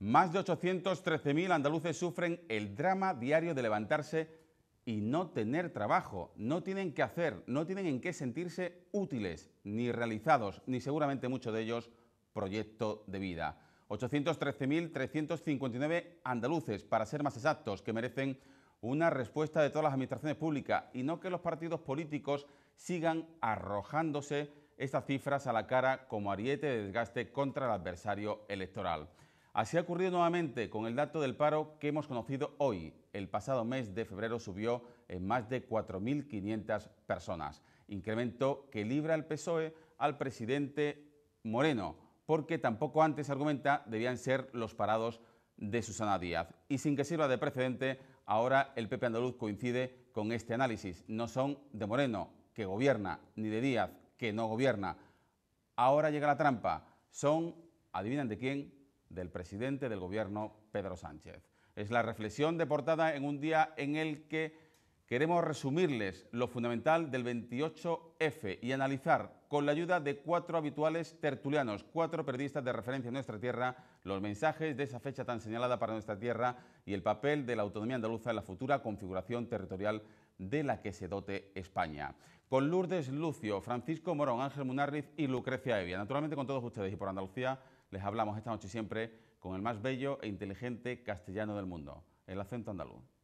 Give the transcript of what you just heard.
Más de 813.000 andaluces sufren el drama diario de levantarse y no tener trabajo. No tienen que hacer, no tienen en qué sentirse útiles, ni realizados, ni seguramente muchos de ellos proyecto de vida. 813.359 andaluces, para ser más exactos, que merecen una respuesta de todas las administraciones públicas y no que los partidos políticos sigan arrojándose estas cifras a la cara como ariete de desgaste contra el adversario electoral. Así ha ocurrido nuevamente con el dato del paro que hemos conocido hoy. El pasado mes de febrero subió en más de 4.500 personas, incremento que libra el PSOE al presidente Moreno, porque tampoco antes, argumenta, debían ser los parados de Susana Díaz. Y sin que sirva de precedente, ahora el PP andaluz coincide con este análisis. No son de Moreno, que gobierna, ni de Díaz, que no gobierna. Ahora llega la trampa. Son, adivinan de quién, del presidente del gobierno Pedro Sánchez. Es la reflexión de portada en un día en el que queremos resumirles lo fundamental del 28F y analizar con la ayuda de cuatro habituales tertulianos, cuatro periodistas de referencia en nuestra tierra, los mensajes de esa fecha tan señalada para nuestra tierra y el papel de la autonomía andaluza en la futura configuración territorial de la que se dote España. Con Lourdes Lucio, Francisco Morón, Ángel Munarriz y Lucrecia Evia. Naturalmente con todos ustedes y por Andalucía les hablamos esta noche siempre con el más bello e inteligente castellano del mundo, el acento andaluz.